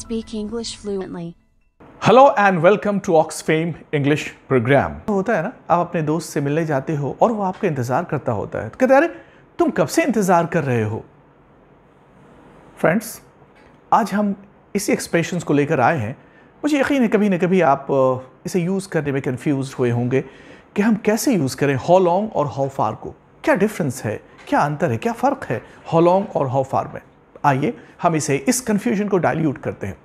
speak English fluently. Hello and welcome to ऑक्स फेम English program होता है ना आप अपने दोस्त से मिलने जाते हो और वो आपका इंतज़ार करता होता है तो कहते अरे तुम कब से इंतज़ार कर रहे हो फ्रेंड्स आज हम इसी एक्सप्रेशन को लेकर आए हैं मुझे यकीन है कभी ना कभी आप इसे यूज़ करने में कन्फ्यूज हुए होंगे कि हम कैसे यूज़ करें हाउ लॉन्ग और हाउ फार को क्या डिफरेंस है क्या अंतर है क्या फ़र्क है हाउ लॉन्ग और हाउ फार में आइए हम इसे इस कंफ्यूजन को डाइल्यूट करते हैं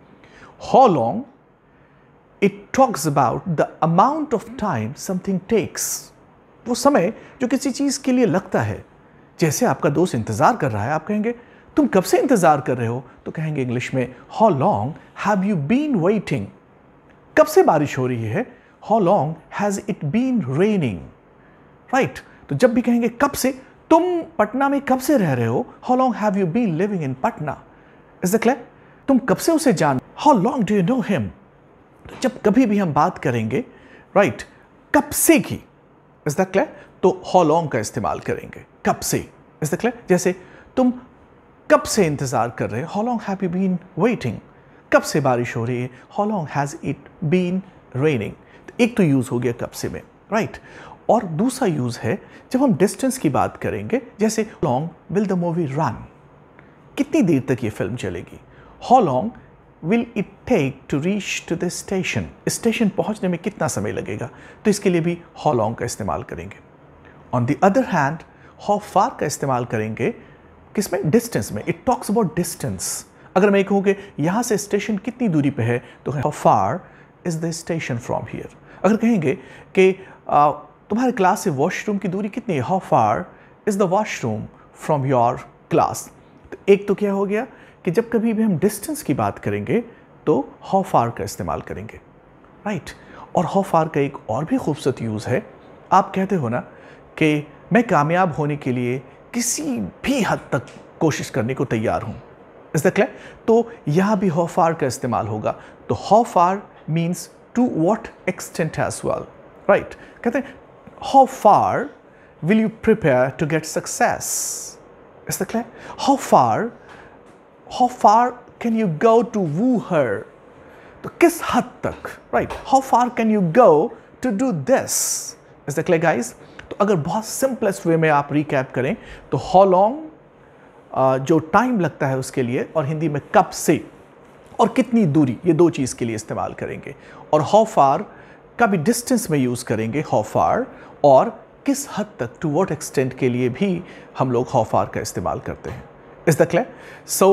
how long it talks about the amount of time something takes वो समय जो किसी चीज़ के लिए लगता है जैसे आपका दोस्त इंतज़ार कर रहा है आप कहेंगे तुम कब से इंतज़ार कर रहे हो तो कहेंगे इंग्लिश में how long have you been waiting कब से बारिश हो रही है how long has it been raining right तो जब भी कहेंगे कब से तुम पटना में कब से रह रहे हो how long have you been living in Patna is the clear तुम कब से उसे जान how long do you know him जब कभी भी हम बात करेंगे राइट right, कब से की इज द क्लियर तो हाउ लॉन्ग का इस्तेमाल करेंगे कब से इज द क्लियर जैसे तुम कब से इंतज़ार कर रहे हो how long have you been waiting कब से बारिश हो रही है how long has it been raining एक तो यूज़ हो गया कब से में राइट right? और दूसरा यूज़ है जब हम डिस्टेंस की बात करेंगे जैसे long will the movie run कितनी देर तक ये फिल्म चलेगी how long will it take to reach to the station station पहुंचने में कितना समय लगेगा तो इसके लिए भी हाउ लॉन्ग का इस्तेमाल करेंगे on the other hand how far का इस्तेमाल करेंगे किस में डिस्टेंस में इट टॉक्स अबाउट डिस्टेंस अगर मैं कहूँ कि यहाँ से स्टेशन कितनी दूरी पे है तो how far is the station from here अगर कहेंगे कि तुम्हारे क्लास से वॉशरूम की दूरी कितनी है how far is the washroom from your class तो एक तो क्या हो गया कि जब कभी भी हम डिस्टेंस की बात करेंगे तो हाउ फार का इस्तेमाल करेंगे राइट right? और हाउ फार का एक और भी खूबसूरत यूज़ है आप कहते हो ना कि मैं कामयाब होने के लिए किसी भी हद तक कोशिश करने को तैयार हूँ इस दखल तो यहाँ भी हाउ फार का इस्तेमाल होगा तो how far means to what extent has well right कहते हैं how far will you prepare to get success? Is that clear? How far, how far can you go to woo her? to kiss had tak right how far can you go to do this is that clear guys तो अगर बहुत simplest way में आप recap करें तो how long जो time लगता है उसके लिए और हिंदी में कब से और कितनी दूरी ये दो चीज़ के लिए इस्तेमाल करेंगे और हाउ फार का भी डिस्टेंस में यूज़ करेंगे हॉफार और किस हद तक टू वट एक्सटेंट के लिए भी हम लोग हॉफार का इस्तेमाल करते हैं is the clear so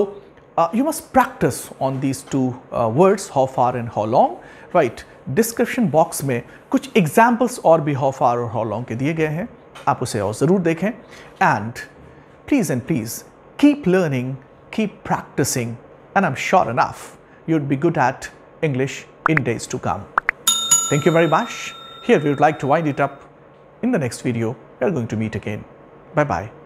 you must practice on these two words how far and how long right description box में कुछ एग्जाम्पल्स और भी हॉफार और हाउ लॉन्ग के दिए गए हैं आप उसे और ज़रूर देखें and please and please keep learning keep practicing and I am sure you would be good at English in days to come Thank you very much. Here we would like to wind it up. In the next video, we are going to meet again. Bye bye.